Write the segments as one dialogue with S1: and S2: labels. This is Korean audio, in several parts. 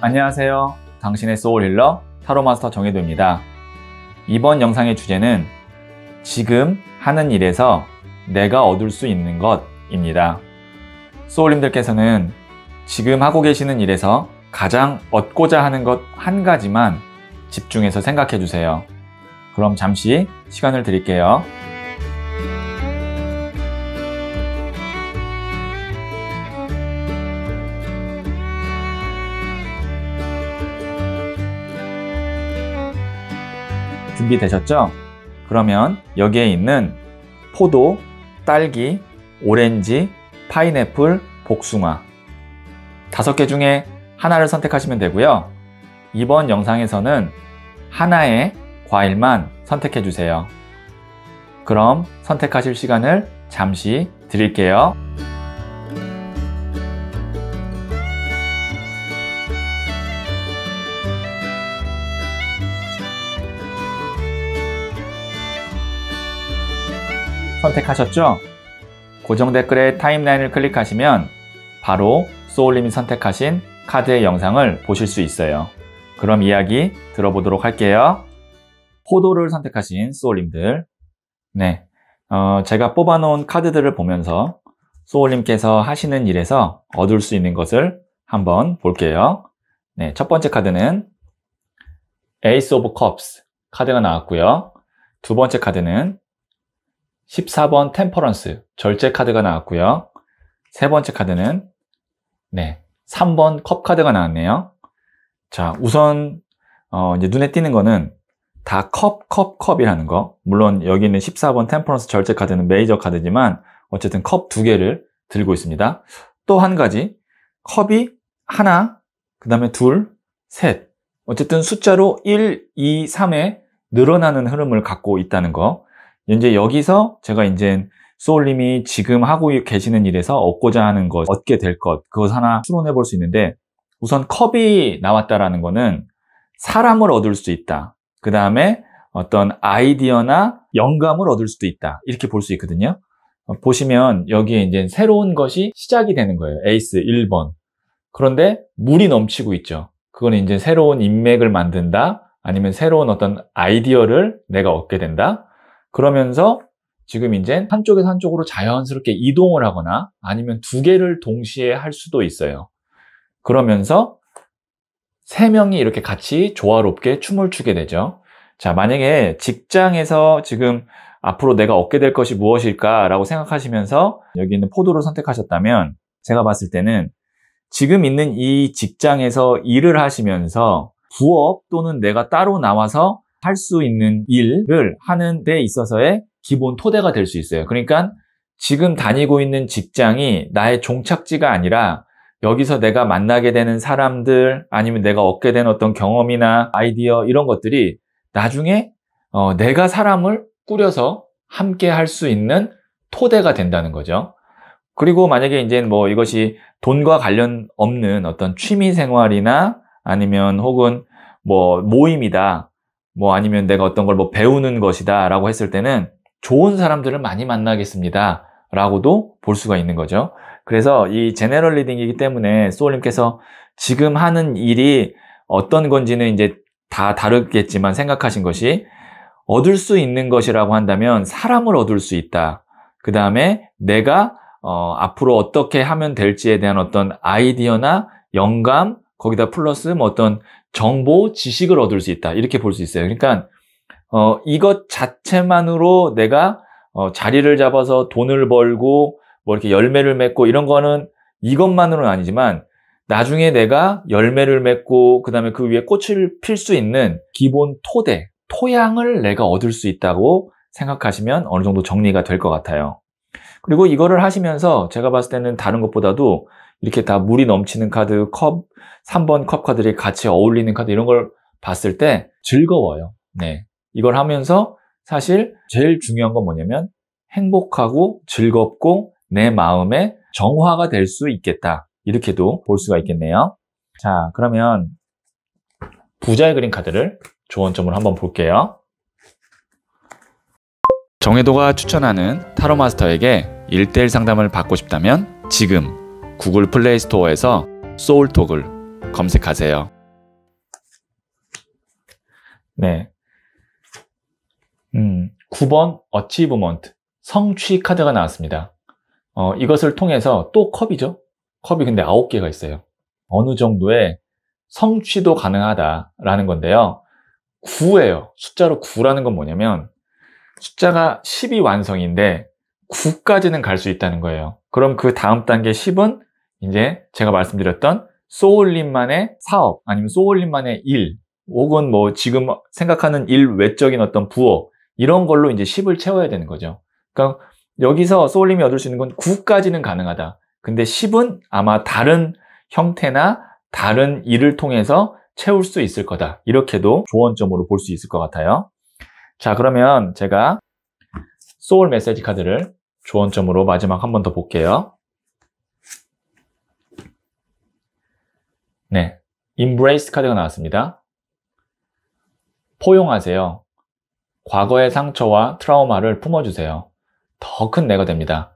S1: 안녕하세요. 당신의 소울 힐러 타로 마스터 정혜도입니다. 이번 영상의 주제는 지금 하는 일에서 내가 얻을 수 있는 것입니다. 소울님들께서는 지금 하고 계시는 일에서 가장 얻고자 하는 것 한 가지만 집중해서 생각해 주세요. 그럼 잠시 시간을 드릴게요. 준비되셨죠? 그러면 여기에 있는 포도, 딸기, 오렌지, 파인애플, 복숭아 다섯 개 중에 하나를 선택하시면 되고요. 이번 영상에서는 하나의 과일만 선택해 주세요. 그럼 선택하실 시간을 잠시 드릴게요. 선택하셨죠? 고정 댓글의 타임라인을 클릭하시면 바로 소울님이 선택하신 카드의 영상을 보실 수 있어요. 그럼 이야기 들어보도록 할게요. 포도를 선택하신 소울님들 네, 어, 제가 뽑아놓은 카드들을 보면서 소울님께서 하시는 일에서 얻을 수 있는 것을 한번 볼게요. 네, 첫 번째 카드는 에이스 오브 컵스 카드가 나왔고요. 두 번째 카드는 14번 템퍼런스 절제 카드가 나왔고요. 세 번째 카드는 네 3번 컵 카드가 나왔네요. 자 우선 어, 이제 눈에 띄는 거는 다 컵, 컵, 컵이라는 거. 물론 여기는 있 14번 템퍼런스 절제 카드는 메이저 카드지만 어쨌든 컵 두 개를 들고 있습니다. 또 한 가지 컵이 하나, 그 다음에 둘, 셋. 어쨌든 숫자로 1, 2, 3에 늘어나는 흐름을 갖고 있다는 거. 이제 여기서 제가 이제 소울님이 지금 하고 계시는 일에서 얻고자 하는 것, 얻게 될 것, 그것 하나 추론해 볼 수 있는데 우선 컵이 나왔다라는 거는 사람을 얻을 수 있다. 그 다음에 어떤 아이디어나 영감을 얻을 수도 있다. 이렇게 볼 수 있거든요. 어, 보시면 여기에 이제 새로운 것이 시작이 되는 거예요. 에이스 1번. 그런데 물이 넘치고 있죠. 그건 이제 새로운 인맥을 만든다. 아니면 새로운 어떤 아이디어를 내가 얻게 된다. 그러면서 지금 이제 한쪽에서 한쪽으로 자연스럽게 이동을 하거나 아니면 두 개를 동시에 할 수도 있어요. 그러면서 세 명이 이렇게 같이 조화롭게 춤을 추게 되죠. 자, 만약에 직장에서 지금 앞으로 내가 얻게 될 것이 무엇일까라고 생각하시면서 여기 있는 포도를 선택하셨다면 제가 봤을 때는 지금 있는 이 직장에서 일을 하시면서 부업 또는 내가 따로 나와서 할수 있는 일을 하는 데 있어서의 기본 토대가 될 수 있어요. 그러니까 지금 다니고 있는 직장이 나의 종착지가 아니라 여기서 내가 만나게 되는 사람들 아니면 내가 얻게 된 어떤 경험이나 아이디어 이런 것들이 나중에 어, 내가 사람을 꾸려서 함께 할 수 있는 토대가 된다는 거죠. 그리고 만약에 이제 뭐 이것이 돈과 관련 없는 어떤 취미 생활이나 아니면 혹은 뭐 모임이다. 뭐 아니면 내가 어떤 걸 뭐 배우는 것이다 라고 했을 때는 좋은 사람들을 많이 만나겠습니다 라고도 볼 수가 있는 거죠. 그래서 이 제네럴 리딩이기 때문에 소울님께서 지금 하는 일이 어떤 건지는 이제 다 다르겠지만 생각하신 것이 얻을 수 있는 것이라고 한다면 사람을 얻을 수 있다. 그 다음에 내가 어, 앞으로 어떻게 하면 될지에 대한 어떤 아이디어나 영감 거기다 플러스 뭐 어떤 정보, 지식을 얻을 수 있다. 이렇게 볼 수 있어요. 그러니까 어, 이것 자체만으로 내가 어, 자리를 잡아서 돈을 벌고 뭐 이렇게 열매를 맺고 이런 거는 이것만으로는 아니지만 나중에 내가 열매를 맺고 그다음에 그 위에 꽃을 필 수 있는 기본 토대, 토양을 내가 얻을 수 있다고 생각하시면 어느 정도 정리가 될 것 같아요. 그리고 이거를 하시면서 제가 봤을 때는 다른 것보다도 이렇게 다 물이 넘치는 카드, 컵, 3번 컵 카드들이 같이 어울리는 카드 이런 걸 봤을 때 즐거워요. 네. 이걸 하면서 사실 제일 중요한 건 뭐냐면 행복하고 즐겁고 내마음에 정화가 될 수 있겠다. 이렇게도 볼 수가 있겠네요. 자, 그러면 부자의 그림 카드를 조언점으로 한번 볼게요. 정혜도가 추천하는 타로 마스터에게 1대1 상담을 받고 싶다면 지금 구글 플레이 스토어에서 소울톡을 검색하세요. 네. 음, 9번 어치브먼트 성취 카드가 나왔습니다. 어, 이것을 통해서 또 컵이죠. 컵이 근데 9개가 있어요. 어느 정도의 성취도 가능하다라는 건데요. 9예요. 숫자로 9라는 건 뭐냐면 숫자가 10이 완성인데 9까지는 갈 수 있다는 거예요. 그럼 그 다음 단계 10은 이제 제가 말씀드렸던 소울님만의 사업 아니면 소울님만의 일 혹은 뭐 지금 생각하는 일 외적인 어떤 부업 이런 걸로 이제 10을 채워야 되는 거죠. 그러니까 여기서 소울님이 얻을 수 있는 건 9까지는 가능하다. 근데 10은 아마 다른 형태나 다른 일을 통해서 채울 수 있을 거다. 이렇게도 조언점으로 볼 수 있을 것 같아요. 자, 그러면 제가 소울 메시지 카드를 조언점으로 마지막 한 번 더 볼게요. 네, embrace 카드가 나왔습니다. 포용하세요. 과거의 상처와 트라우마를 품어주세요. 더 큰 내가 됩니다.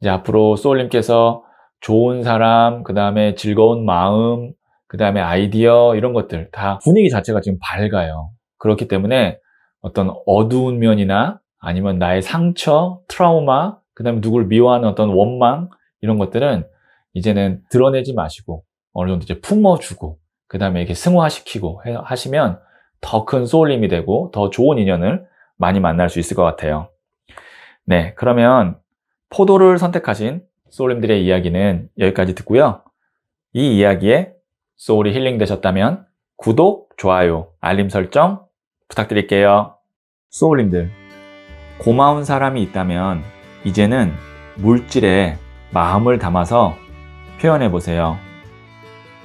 S1: 이제 앞으로 소울님께서 좋은 사람, 그 다음에 즐거운 마음, 그 다음에 아이디어 이런 것들 다 분위기 자체가 지금 밝아요. 그렇기 때문에 어떤 어두운 면이나 아니면 나의 상처, 트라우마, 그 다음에 누굴 미워하는 어떤 원망 이런 것들은 이제는 드러내지 마시고 어느 정도 이제 품어주고 그 다음에 이렇게 승화시키고 하시면 더 큰 소울림이 되고 더 좋은 인연을 많이 만날 수 있을 것 같아요. 네, 그러면 포도를 선택하신 소울님들의 이야기는 여기까지 듣고요. 이 이야기에 소울이 힐링되셨다면 구독, 좋아요, 알림 설정 부탁드릴게요. 소울님들, 고마운 사람이 있다면 이제는 물질에 마음을 담아서 표현해 보세요.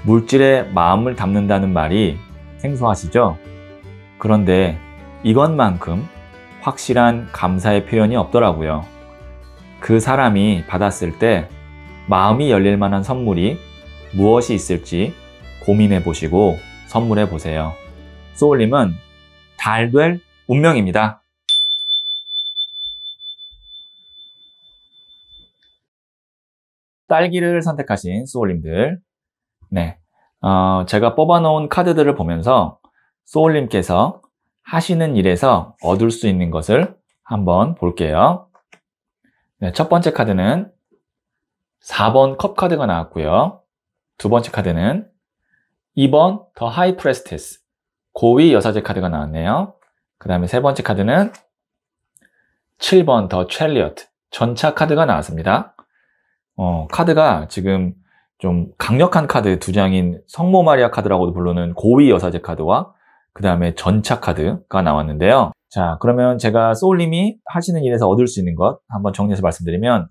S1: 물질에 마음을 담는다는 말이 생소하시죠? 그런데 이것만큼 확실한 감사의 표현이 없더라고요. 그 사람이 받았을 때 마음이 열릴 만한 선물이 무엇이 있을지 고민해 보시고 선물해 보세요. 소울님은 달될 운명입니다. 딸기를 선택하신 소울님들 네. 어, 제가 뽑아놓은 카드들을 보면서 소울님께서 하시는 일에서 얻을 수 있는 것을 한번 볼게요. 네, 첫 번째 카드는 4번 컵 카드가 나왔고요. 두 번째 카드는 2번 더 하이 프레스티스 고위 여사제 카드가 나왔네요. 그 다음에 세 번째 카드는 7번 더 첼리어트 전차 카드가 나왔습니다. 어, 카드가 지금 좀 강력한 카드 두 장인 성모 마리아 카드라고도 부르는 고위 여사제 카드와 그 다음에 전차 카드가 나왔는데요. 자, 그러면 제가 소울님이 하시는 일에서 얻을 수 있는 것 한번 정리해서 말씀드리면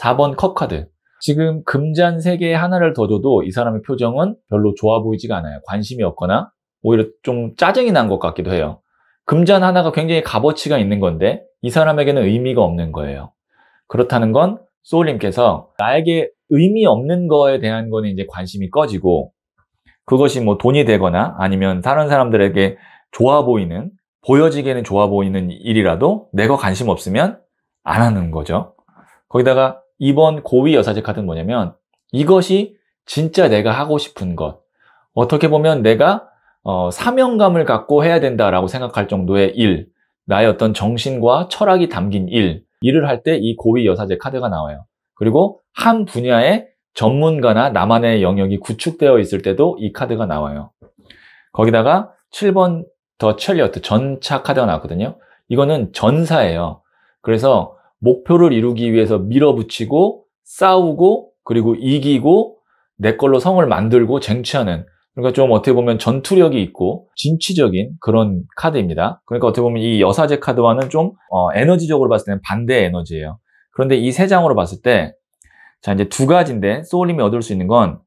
S1: 4번 컵 카드. 지금 금잔 3개 하나를 더 줘도 이 사람의 표정은 별로 좋아 보이지가 않아요. 관심이 없거나 오히려 좀 짜증이 난 것 같기도 해요. 금잔 하나가 굉장히 값어치가 있는 건데 이 사람에게는 의미가 없는 거예요. 그렇다는 건 소울님께서 나에게 의미 없는 거에 대한 거는 이제 관심이 꺼지고 그것이 뭐 돈이 되거나 아니면 다른 사람들에게 좋아 보이는 보여지기에는 좋아 보이는 일이라도 내가 관심 없으면 안 하는 거죠. 거기다가 이번 고위 여사제 카드는 뭐냐면 이것이 진짜 내가 하고 싶은 것. 어떻게 보면 내가 어, 사명감을 갖고 해야 된다라고 생각할 정도의 일. 나의 어떤 정신과 철학이 담긴 일. 일을 할 때 이 고위 여사제 카드가 나와요. 그리고 한 분야의 전문가나 나만의 영역이 구축되어 있을 때도 이 카드가 나와요. 거기다가 7번 더 첼리어트 전차 카드가 나왔거든요. 이거는 전사예요. 그래서 목표를 이루기 위해서 밀어붙이고 싸우고 그리고 이기고 내 걸로 성을 만들고 쟁취하는 그러니까 좀 어떻게 보면 전투력이 있고 진취적인 그런 카드입니다. 그러니까 어떻게 보면 이 여사제 카드와는 좀 어, 에너지적으로 봤을 때는 반대 에너지예요. 그런데 이 세 장으로 봤을 때, 자, 이제 두 가지인데, 소울님이 얻을 수 있는 건,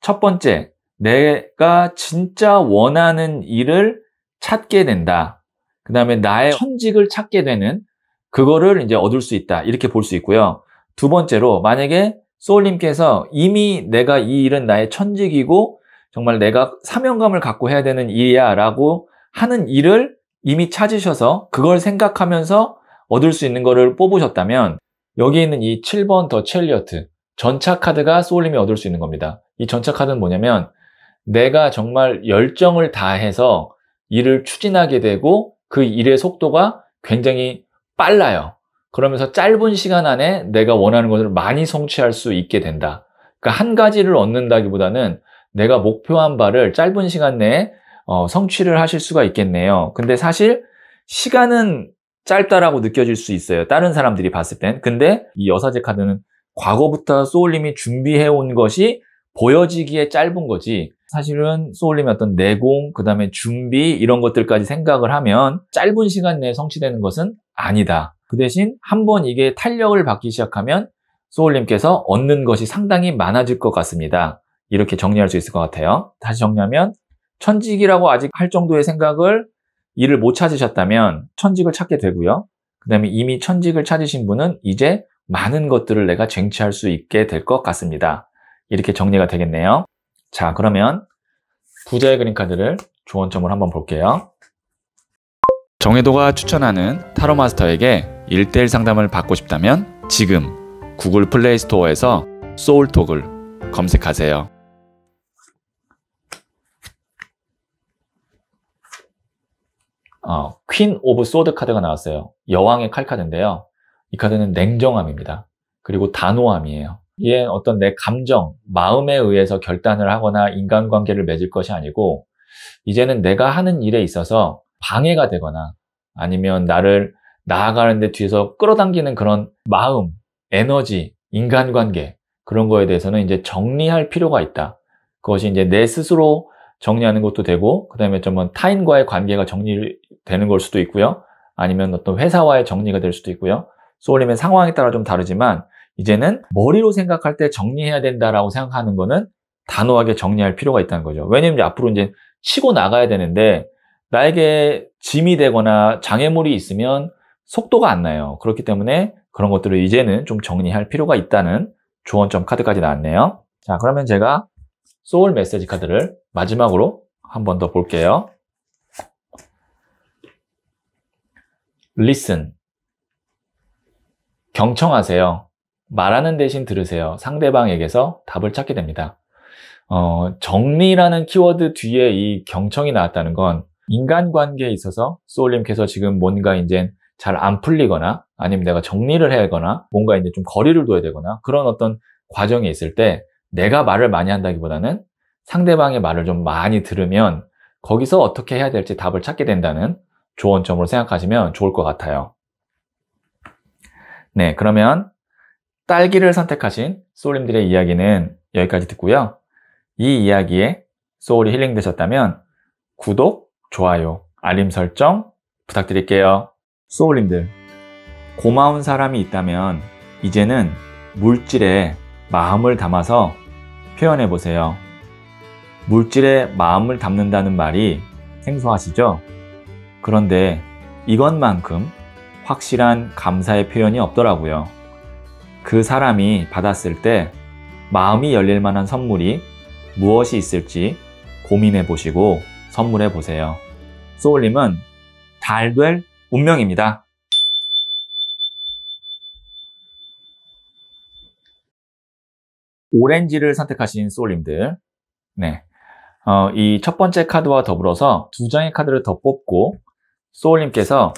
S1: 첫 번째, 내가 진짜 원하는 일을 찾게 된다. 그 다음에 나의 천직을 그렇죠. 찾게 되는, 그거를 이제 얻을 수 있다. 이렇게 볼 수 있고요. 두 번째로, 만약에 소울님께서 이미 내가 이 일은 나의 천직이고, 정말 내가 사명감을 갖고 해야 되는 일이야 라고 하는 일을 이미 찾으셔서 그걸 생각하면서 얻을 수 있는 거를 뽑으셨다면 여기 있는 이 7번 더 첼리어트 전차 카드가 소울님이 얻을 수 있는 겁니다. 이 전차 카드는 뭐냐면 내가 정말 열정을 다해서 일을 추진하게 되고 그 일의 속도가 굉장히 빨라요. 그러면서 짧은 시간 안에 내가 원하는 것을 많이 성취할 수 있게 된다. 그러니까 한 가지를 얻는다기보다는 내가 목표한 바를 짧은 시간 내에 어, 성취를 하실 수가 있겠네요. 근데 사실 시간은 짧다라고 느껴질 수 있어요. 다른 사람들이 봤을 땐. 근데 이 여사제 카드는 과거부터 소울님이 준비해온 것이 보여지기에 짧은 거지. 사실은 소울님의 어떤 내공, 그 다음에 준비 이런 것들까지 생각을 하면 짧은 시간 내에 성취되는 것은 아니다. 그 대신 한 번 이게 탄력을 받기 시작하면 소울님께서 얻는 것이 상당히 많아질 것 같습니다. 이렇게 정리할 수 있을 것 같아요. 다시 정리하면 천직이라고 아직 할 정도의 생각을 이를 못 찾으셨다면 천직을 찾게 되고요. 그 다음에 이미 천직을 찾으신 분은 이제 많은 것들을 내가 쟁취할 수 있게 될 것 같습니다. 이렇게 정리가 되겠네요. 자, 그러면 부자의 그림카드를 조언점을 한번 볼게요. 정혜도가 추천하는 타로 마스터에게 1대1 상담을 받고 싶다면 지금 구글 플레이 스토어에서 소울톡을 검색하세요. 어, 퀸 오브 소드 카드가 나왔어요. 여왕의 칼 카드인데요. 이 카드는 냉정함입니다. 그리고 단호함이에요. 이게 어떤 내 감정, 마음에 의해서 결단을 하거나 인간관계를 맺을 것이 아니고 이제는 내가 하는 일에 있어서 방해가 되거나 아니면 나를 나아가는데 뒤에서 끌어당기는 그런 마음, 에너지, 인간관계 그런 거에 대해서는 이제 정리할 필요가 있다. 그것이 이제 내 스스로 정리하는 것도 되고 그 다음에 좀 타인과의 관계가 정리되는 걸 수도 있고요. 아니면 어떤 회사와의 정리가 될 수도 있고요. 소울의 상황에 따라 좀 다르지만 이제는 머리로 생각할 때 정리해야 된다라고 생각하는 거는 단호하게 정리할 필요가 있다는 거죠. 왜냐면 앞으로 이제 치고 나가야 되는데 나에게 짐이 되거나 장애물이 있으면 속도가 안 나요. 그렇기 때문에 그런 것들을 이제는 좀 정리할 필요가 있다는 조언점 카드까지 나왔네요. 자, 그러면 제가 소울 메시지 카드를 마지막으로 한 번 더 볼게요. listen. 경청하세요. 말하는 대신 들으세요. 상대방에게서 답을 찾게 됩니다. 어, 정리라는 키워드 뒤에 이 경청이 나왔다는 건 인간관계에 있어서 소울님께서 지금 뭔가 이제 잘 안 풀리거나 아니면 내가 정리를 해야 하거나 뭔가 이제 좀 거리를 둬야 되거나 그런 어떤 과정에 있을 때 내가 말을 많이 한다기보다는 상대방의 말을 좀 많이 들으면 거기서 어떻게 해야 될지 답을 찾게 된다는 조언점으로 생각하시면 좋을 것 같아요. 네, 그러면 딸기를 선택하신 소울님들의 이야기는 여기까지 듣고요. 이 이야기에 소울이 힐링되셨다면 구독, 좋아요, 알림 설정 부탁드릴게요. 소울님들, 고마운 사람이 있다면 이제는 물질에 마음을 담아서 표현해 보세요. 물질에 마음을 담는다는 말이 생소하시죠? 그런데 이것만큼 확실한 감사의 표현이 없더라고요. 그 사람이 받았을 때 마음이 열릴 만한 선물이 무엇이 있을지 고민해 보시고 선물해 보세요. 소울님은 달될 운명입니다. 오렌지를 선택하신 솔님들 네. 어, 이 첫 번째 카드와 더불어서 두 장의 카드를 더 뽑고 소울님께서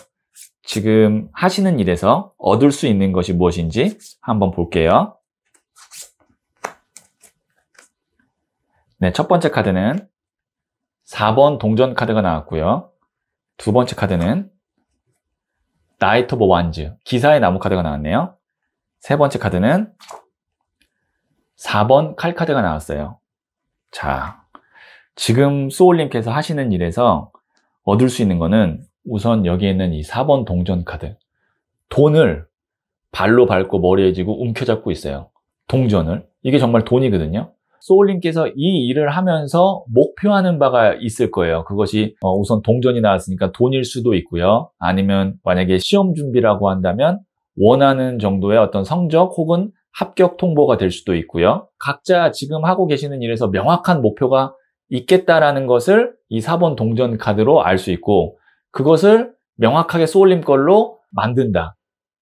S1: 지금 하시는 일에서 얻을 수 있는 것이 무엇인지 한번 볼게요. 네, 첫 번째 카드는 4번 동전 카드가 나왔고요. 두 번째 카드는 나이트 오브 완즈, 기사의 나무 카드가 나왔네요. 세 번째 카드는 4번 칼카드가 나왔어요. 자, 지금 소울님께서 하시는 일에서 얻을 수 있는 거는 우선 여기 있는 이 4번 동전 카드. 돈을 발로 밟고 머리에 지고 움켜잡고 있어요. 동전을. 이게 정말 돈이거든요. 소울님께서 이 일을 하면서 목표하는 바가 있을 거예요. 그것이 어, 우선 동전이 나왔으니까 돈일 수도 있고요. 아니면 만약에 시험 준비라고 한다면 원하는 정도의 어떤 성적 혹은 합격 통보가 될 수도 있고요. 각자 지금 하고 계시는 일에서 명확한 목표가 있겠다라는 것을 이 4번 동전 카드로 알 수 있고 그것을 명확하게 쏠림 걸로 만든다.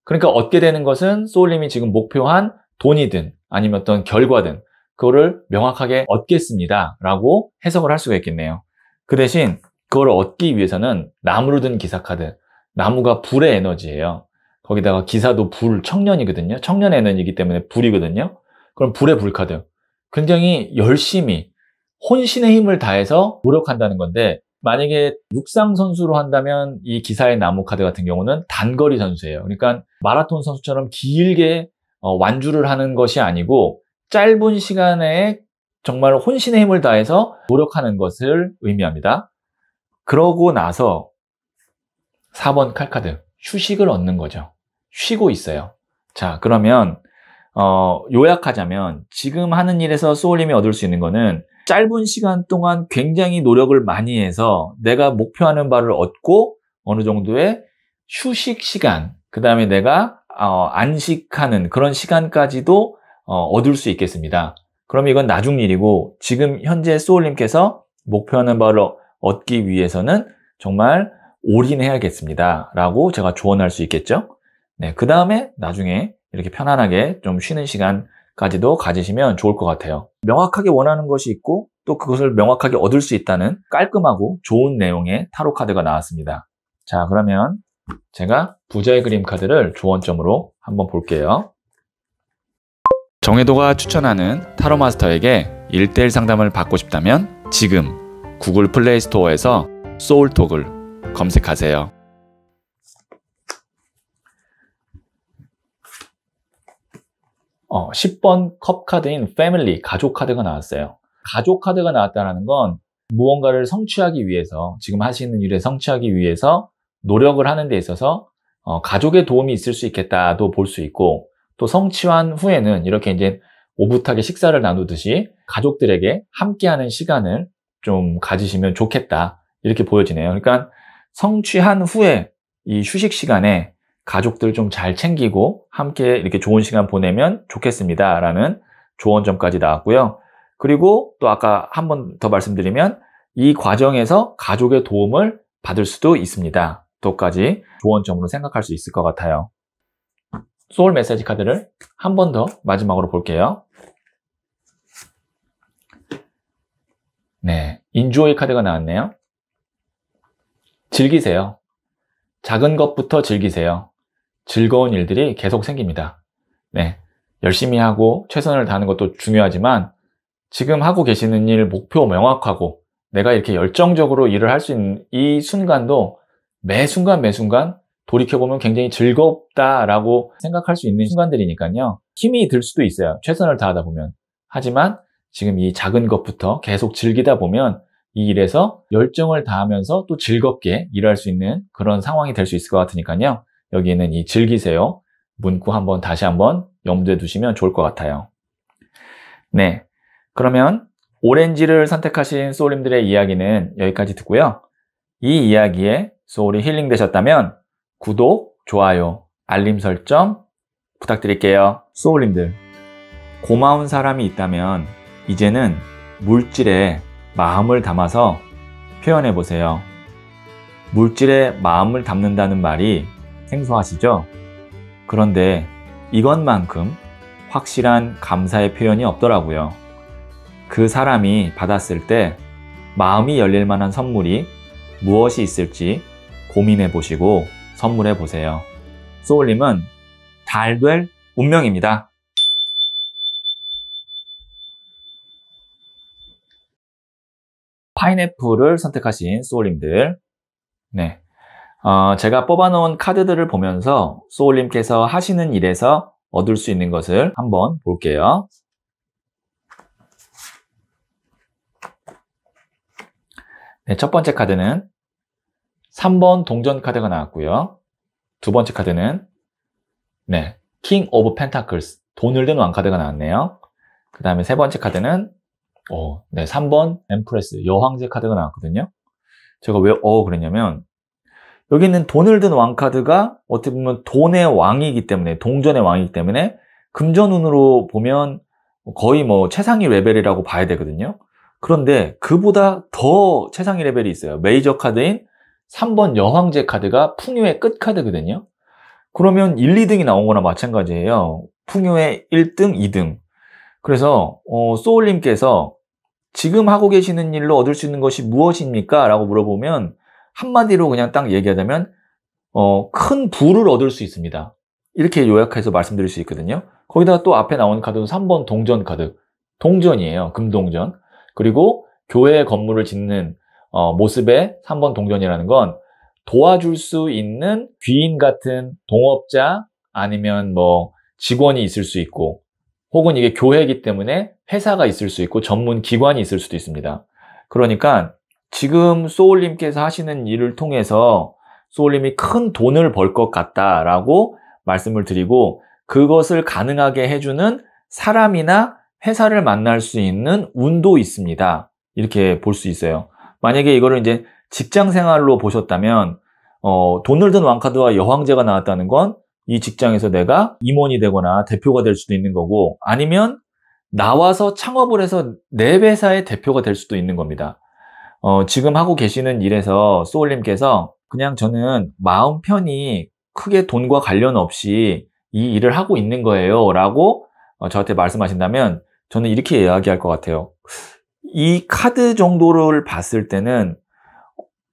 S1: 그러니까 얻게 되는 것은 쏠림이 지금 목표한 돈이든 아니면 어떤 결과든 그거를 명확하게 얻겠습니다. 라고 해석을 할 수가 있겠네요. 그 대신 그걸 얻기 위해서는 나무로 든 기사카드. 나무가 불의 에너지예요. 거기다가 기사도 불 청년이거든요. 청년 에너지이기 때문에 불이거든요. 그럼 불의 불카드. 굉장히 열심히 혼신의 힘을 다해서 노력한다는 건데 만약에 육상 선수로 한다면 이 기사의 나무 카드 같은 경우는 단거리 선수예요. 그러니까 마라톤 선수처럼 길게 어, 완주를 하는 것이 아니고 짧은 시간에 정말 혼신의 힘을 다해서 노력하는 것을 의미합니다. 그러고 나서 4번 칼카드 휴식을 얻는 거죠. 쉬고 있어요. 자, 그러면 어, 요약하자면 지금 하는 일에서 소울님이 얻을 수 있는 거는 짧은 시간 동안 굉장히 노력을 많이 해서 내가 목표하는 바를 얻고 어느 정도의 휴식 시간, 그 다음에 내가 어, 안식하는 그런 시간까지도 어, 얻을 수 있겠습니다. 그럼 이건 나중 일이고 지금 현재 소울님께서 목표하는 바를 얻기 위해서는 정말 올인해야겠습니다. 라고 제가 조언할 수 있겠죠? 네, 그 다음에 나중에 이렇게 편안하게 좀 쉬는 시간까지도 가지시면 좋을 것 같아요. 명확하게 원하는 것이 있고 또 그것을 명확하게 얻을 수 있다는 깔끔하고 좋은 내용의 타로 카드가 나왔습니다. 자, 그러면 제가 부자의 그림 카드를 조언점으로 한번 볼게요. 정혜도가 추천하는 타로 마스터에게 1대1 상담을 받고 싶다면 지금 구글 플레이 스토어에서 소울톡을 검색하세요. 어, 10번 컵 카드인 패밀리, 가족 카드가 나왔어요. 가족 카드가 나왔다는 건 무언가를 성취하기 위해서, 지금 하시는 일에 성취하기 위해서 노력을 하는 데 있어서 어, 가족의 도움이 있을 수 있겠다도 볼 수 있고 또 성취한 후에는 이렇게 이제 오붓하게 식사를 나누듯이 가족들에게 함께하는 시간을 좀 가지시면 좋겠다 이렇게 보여지네요. 그러니까 성취한 후에 이 휴식 시간에 가족들 좀 잘 챙기고 함께 이렇게 좋은 시간 보내면 좋겠습니다. 라는 조언점까지 나왔고요. 그리고 또 아까 한 번 더 말씀드리면 이 과정에서 가족의 도움을 받을 수도 있습니다. 또까지 조언점으로 생각할 수 있을 것 같아요. 소울 메시지 카드를 한 번 더 마지막으로 볼게요. 네, 인조이 카드가 나왔네요. 즐기세요. 작은 것부터 즐기세요. 즐거운 일들이 계속 생깁니다. 네. 열심히 하고 최선을 다하는 것도 중요하지만 지금 하고 계시는 일 목표 명확하고 내가 이렇게 열정적으로 일을 할 수 있는 이 순간도 매 순간 매 순간 돌이켜보면 굉장히 즐겁다라고 생각할 수 있는 순간들이니까요. 힘이 들 수도 있어요. 최선을 다하다 보면. 하지만 지금 이 작은 것부터 계속 즐기다 보면 이 일에서 열정을 다하면서 또 즐겁게 일할 수 있는 그런 상황이 될 수 있을 것 같으니까요. 여기 있는 이 즐기세요 문구 한번 다시 한번 염두에 두시면 좋을 것 같아요. 네, 그러면 오렌지를 선택하신 소울님들의 이야기는 여기까지 듣고요. 이 이야기에 소울이 힐링되셨다면 구독, 좋아요, 알림 설정 부탁드릴게요. 소울님들, 고마운 사람이 있다면 이제는 물질에 마음을 담아서 표현해 보세요. 물질에 마음을 담는다는 말이 생소하시죠? 그런데 이것만큼 확실한 감사의 표현이 없더라고요. 그 사람이 받았을 때 마음이 열릴 만한 선물이 무엇이 있을지 고민해 보시고 선물해 보세요. 소울님은 달될 운명입니다. 파인애플을 선택하신 소울님들. 네. 어, 제가 뽑아놓은 카드들을 보면서 소울님께서 하시는 일에서 얻을 수 있는 것을 한번 볼게요. 네, 첫 번째 카드는 3번 동전 카드가 나왔고요. 두 번째 카드는 네, 킹 오브 펜타클스, 돈을 든 왕카드가 나왔네요. 그 다음에 세 번째 카드는 오, 네, 3번 엠프레스, 여황제 카드가 나왔거든요. 제가 왜 어 그랬냐면 여기 있는 돈을 든 왕카드가 어떻게 보면 돈의 왕이기 때문에 동전의 왕이기 때문에 금전운으로 보면 거의 뭐 최상위 레벨이라고 봐야 되거든요. 그런데 그보다 더 최상위 레벨이 있어요. 메이저 카드인 3번 여황제 카드가 풍요의 끝 카드거든요. 그러면 1, 2등이 나온 거나 마찬가지예요. 풍요의 1등, 2등. 그래서 어, 소울님께서 지금 하고 계시는 일로 얻을 수 있는 것이 무엇입니까? 라고 물어보면 한마디로 그냥 딱 얘기하자면 어, 큰 부를 얻을 수 있습니다. 이렇게 요약해서 말씀드릴 수 있거든요. 거기다가 또 앞에 나온 카드는 3번 동전 카드. 동전이에요. 금동전. 그리고 교회 건물을 짓는 어, 모습의 3번 동전이라는 건 도와줄 수 있는 귀인 같은 동업자 아니면 뭐 직원이 있을 수 있고 혹은 이게 교회이기 때문에 회사가 있을 수 있고 전문 기관이 있을 수도 있습니다. 그러니까 지금 소울님께서 하시는 일을 통해서 소울님이 큰 돈을 벌 것 같다라고 말씀을 드리고 그것을 가능하게 해주는 사람이나 회사를 만날 수 있는 운도 있습니다. 이렇게 볼 수 있어요. 만약에 이거를 이제 직장 생활로 보셨다면 어, 돈을 든 왕카드와 여황제가 나왔다는 건 이 직장에서 내가 임원이 되거나 대표가 될 수도 있는 거고 아니면 나와서 창업을 해서 내 회사의 대표가 될 수도 있는 겁니다. 어, 지금 하고 계시는 일에서 소울님께서 그냥 저는 마음 편히 크게 돈과 관련 없이 이 일을 하고 있는 거예요. 라고 어, 저한테 말씀하신다면 저는 이렇게 이야기할 것 같아요. 이 카드 정도를 봤을 때는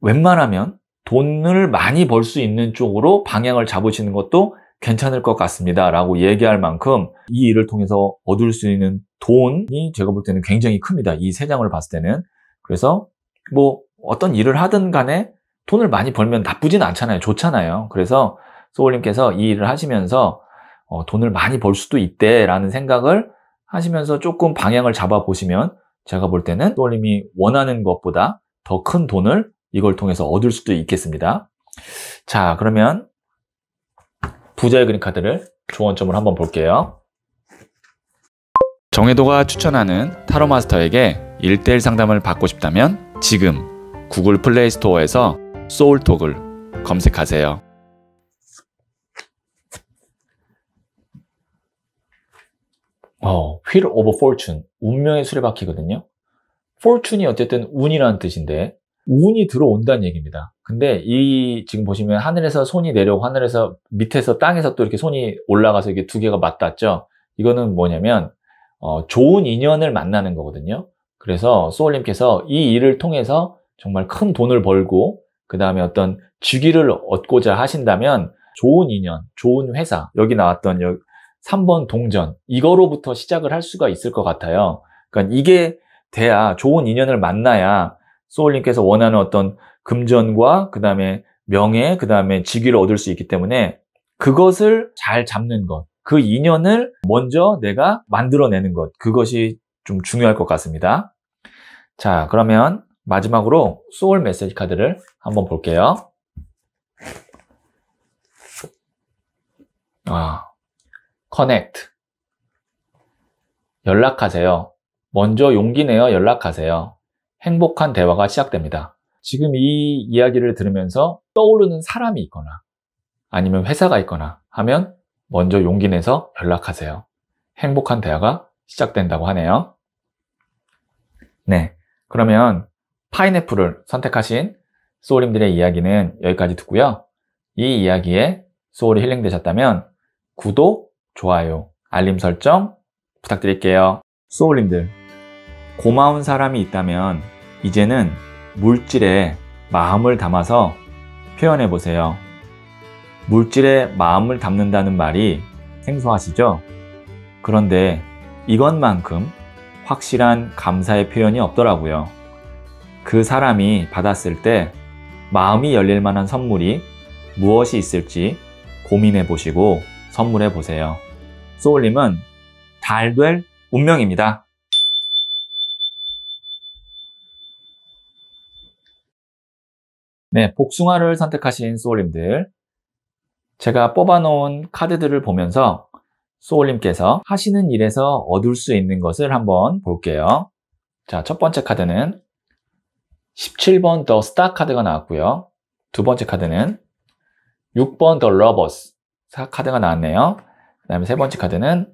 S1: 웬만하면 돈을 많이 벌 수 있는 쪽으로 방향을 잡으시는 것도 괜찮을 것 같습니다. 라고 얘기할 만큼 이 일을 통해서 얻을 수 있는 돈이 제가 볼 때는 굉장히 큽니다. 이 세 장을 봤을 때는. 그래서 뭐 어떤 일을 하든 간에 돈을 많이 벌면 나쁘진 않잖아요. 좋잖아요. 그래서 소울님께서 이 일을 하시면서 어, 돈을 많이 벌 수도 있대라는 생각을 하시면서 조금 방향을 잡아 보시면 제가 볼 때는 소울님이 원하는 것보다 더 큰 돈을 이걸 통해서 얻을 수도 있겠습니다. 자, 그러면 부자의 그림 카드를 조언점을 한번 볼게요. 정혜도가 추천하는 타로 마스터에게 1대1 상담을 받고 싶다면 지금 구글 플레이 스토어에서 소울톡을 검색하세요. 어, Wheel of Fortune, 운명의 수레바퀴거든요. Fortune이 어쨌든 운이라는 뜻인데 운이 들어온다는 얘기입니다. 근데 이 지금 보시면 하늘에서 손이 내려오고 하늘에서 밑에서 땅에서 또 이렇게 손이 올라가서 이게 두 개가 맞닿죠. 이거는 뭐냐면 어, 좋은 인연을 만나는 거거든요. 그래서 소울님께서 이 일을 통해서 정말 큰 돈을 벌고 그 다음에 어떤 직위를 얻고자 하신다면 좋은 인연, 좋은 회사, 여기 나왔던 3번 동전, 이거로부터 시작을 할 수가 있을 것 같아요. 그러니까 이게 돼야 좋은 인연을 만나야 소울님께서 원하는 어떤 금전과 그 다음에 명예, 그 다음에 직위를 얻을 수 있기 때문에 그것을 잘 잡는 것, 그 인연을 먼저 내가 만들어내는 것, 그것이 좀 중요할 것 같습니다. 자, 그러면 마지막으로 소울 메시지 카드를 한번 볼게요. 아, 커넥트. 연락하세요. 먼저 용기 내어 연락하세요. 행복한 대화가 시작됩니다. 지금 이 이야기를 들으면서 떠오르는 사람이 있거나 아니면 회사가 있거나 하면 먼저 용기 내서 연락하세요. 행복한 대화가 시작된다고 하네요. 네. 그러면 파인애플을 선택하신 소울님들의 이야기는 여기까지 듣고요. 이 이야기에 소울이 힐링되셨다면 구독, 좋아요, 알림 설정 부탁드릴게요. 소울님들, 고마운 사람이 있다면 이제는 물질에 마음을 담아서 표현해 보세요. 물질에 마음을 담는다는 말이 생소하시죠? 그런데 이것만큼 확실한 감사의 표현이 없더라고요. 그 사람이 받았을 때 마음이 열릴 만한 선물이 무엇이 있을지 고민해 보시고 선물해 보세요. 소울님은 달될 운명입니다. 네, 복숭아를 선택하신 소울님들. 제가 뽑아놓은 카드들을 보면서 소울님께서 하시는 일에서 얻을 수 있는 것을 한번 볼게요. 자, 첫 번째 카드는 17번 더 스타 카드가 나왔고요. 두 번째 카드는 6번 더 러버스 카드가 나왔네요. 그 다음에 세 번째 카드는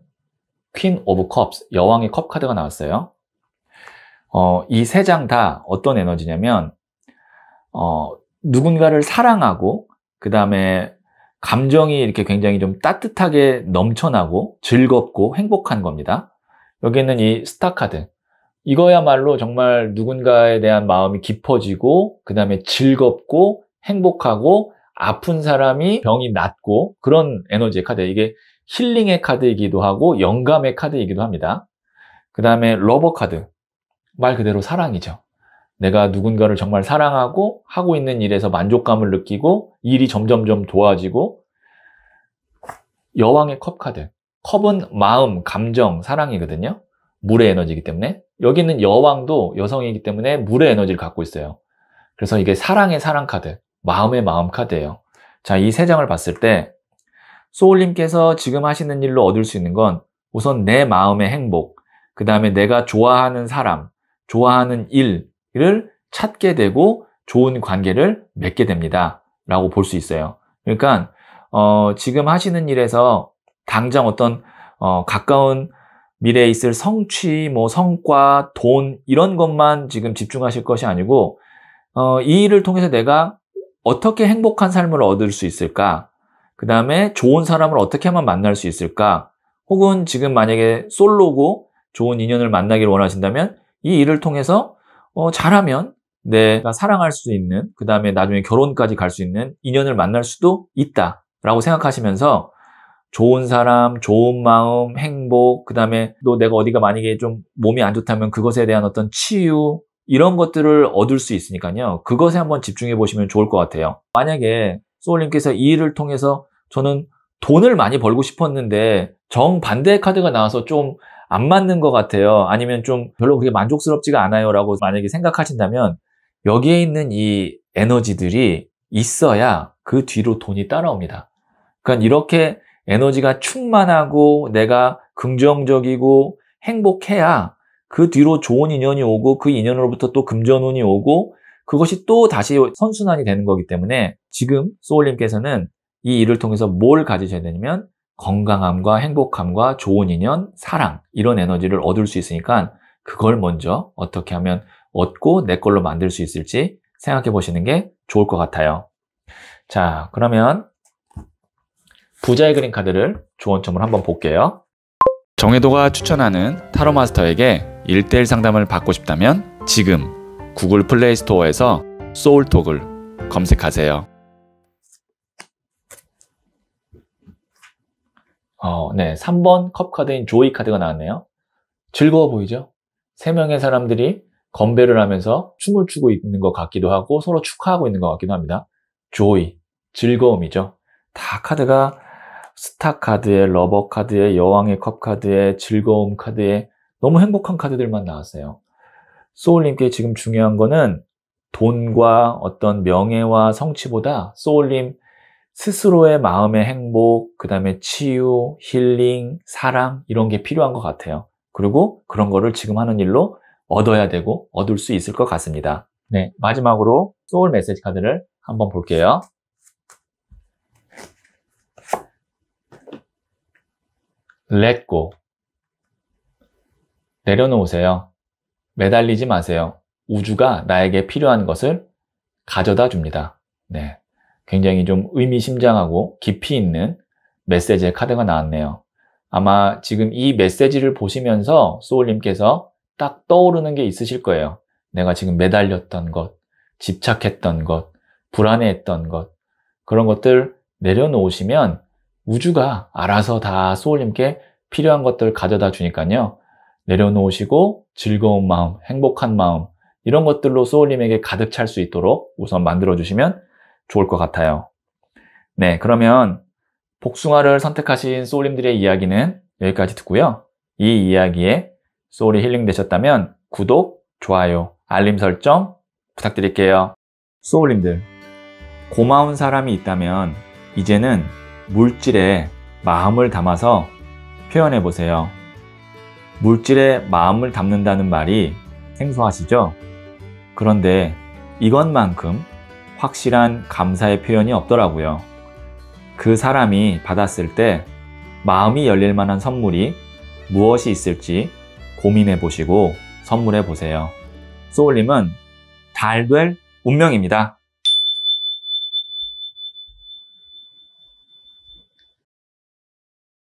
S1: 퀸 오브 컵스 여왕의 컵 카드가 나왔어요. 어, 이 세 장 다 어떤 에너지냐면 어, 누군가를 사랑하고 그 다음에 감정이 이렇게 굉장히 좀 따뜻하게 넘쳐나고 즐겁고 행복한 겁니다. 여기는 이 스타 카드. 이거야말로 정말 누군가에 대한 마음이 깊어지고 그 다음에 즐겁고 행복하고 아픈 사람이 병이 낫고 그런 에너지의 카드. 이게 힐링의 카드이기도 하고 영감의 카드이기도 합니다. 그 다음에 러버 카드. 말 그대로 사랑이죠. 내가 누군가를 정말 사랑하고 하고 있는 일에서 만족감을 느끼고 일이 점점점 도와지고 여왕의 컵 카드. 컵은 마음, 감정, 사랑이거든요. 물의 에너지이기 때문에 여기 는 여왕도 여성이기 때문에 물의 에너지를 갖고 있어요. 그래서 이게 사랑의 사랑 카드, 마음의 마음 카드예요. 자, 이 세 장을 봤을 때 소울님께서 지금 하시는 일로 얻을 수 있는 건 우선 내 마음의 행복, 그 다음에 내가 좋아하는 사람, 좋아하는 일, 를 찾게 되고 좋은 관계를 맺게 됩니다. 라고 볼 수 있어요. 그러니까, 어, 지금 하시는 일에서 당장 어떤, 어, 가까운 미래에 있을 성취, 뭐, 성과, 돈, 이런 것만 지금 집중하실 것이 아니고, 어, 이 일을 통해서 내가 어떻게 행복한 삶을 얻을 수 있을까? 그 다음에 좋은 사람을 어떻게 하면 만날 수 있을까? 혹은 지금 만약에 솔로고 좋은 인연을 만나기를 원하신다면 이 일을 통해서 어, 잘하면 내가 사랑할 수 있는 그 다음에 나중에 결혼까지 갈 수 있는 인연을 만날 수도 있다라고 생각하시면서 좋은 사람, 좋은 마음, 행복, 그 다음에 또 내가 어디가 만약에 좀 몸이 안 좋다면 그것에 대한 어떤 치유, 이런 것들을 얻을 수 있으니까요. 그것에 한번 집중해 보시면 좋을 것 같아요. 만약에 소울님께서 이 일을 통해서 저는 돈을 많이 벌고 싶었는데 정반대의 카드가 나와서 좀안 맞는 것 같아요. 아니면 좀 별로 그렇게 만족스럽지가 않아요라고 만약에 생각하신다면 여기에 있는 이 에너지들이 있어야 그 뒤로 돈이 따라옵니다. 그러니까 이렇게 에너지가 충만하고 내가 긍정적이고 행복해야 그 뒤로 좋은 인연이 오고 그 인연으로부터 또 금전운이 오고 그것이 또 다시 선순환이 되는 거기 때문에 지금 소울님께서는 이 일을 통해서 뭘 가지셔야 되냐면 건강함과 행복함과 좋은 인연, 사랑 이런 에너지를 얻을 수 있으니까 그걸 먼저 어떻게 하면 얻고 내 걸로 만들 수 있을지 생각해 보시는 게 좋을 것 같아요. 자, 그러면 부자의 그림 카드를 조언점을 한번 볼게요. 정혜도가 추천하는 타로 마스터에게 1대1 상담을 받고 싶다면 지금 구글 플레이 스토어에서 소울톡을 검색하세요. 어, 네, 3번 컵 카드인 조이 카드가 나왔네요. 즐거워 보이죠? 3 명의 사람들이 건배를 하면서 춤을 추고 있는 것 같기도 하고 서로 축하하고 있는 것 같기도 합니다. 조이, 즐거움이죠. 다 카드가 스타 카드에 러버 카드에 여왕의 컵 카드에 즐거움 카드에 너무 행복한 카드들만 나왔어요. 소울님께 지금 중요한 거는 돈과 어떤 명예와 성취보다 소울님 스스로의 마음의 행복, 그 다음에 치유, 힐링, 사랑, 이런 게 필요한 것 같아요. 그리고 그런 거를 지금 하는 일로 얻어야 되고 얻을 수 있을 것 같습니다. 네, 마지막으로 소울 메시지 카드를 한번 볼게요. 렛고 내려놓으세요. 매달리지 마세요. 우주가 나에게 필요한 것을 가져다 줍니다. 네. 굉장히 좀 의미심장하고 깊이 있는 메시지의 카드가 나왔네요. 아마 지금 이 메시지를 보시면서 소울님께서 딱 떠오르는 게 있으실 거예요. 내가 지금 매달렸던 것, 집착했던 것, 불안해했던 것, 그런 것들 내려놓으시면 우주가 알아서 다 소울님께 필요한 것들 가져다 주니까요. 내려놓으시고 즐거운 마음, 행복한 마음, 이런 것들로 소울님에게 가득 찰 수 있도록 우선 만들어주시면 좋을 것 같아요. 네, 그러면 복숭아를 선택하신 소울님들의 이야기는 여기까지 듣고요. 이 이야기에 소울이 힐링되셨다면 구독, 좋아요, 알림 설정 부탁드릴게요. 소울님들, 고마운 사람이 있다면 이제는 물질에 마음을 담아서 표현해 보세요. 물질에 마음을 담는다는 말이 생소하시죠? 그런데 이것만큼 확실한 감사의 표현이 없더라고요. 그 사람이 받았을 때 마음이 열릴 만한 선물이 무엇이 있을지 고민해 보시고 선물해 보세요. 소울님은 달될 운명입니다.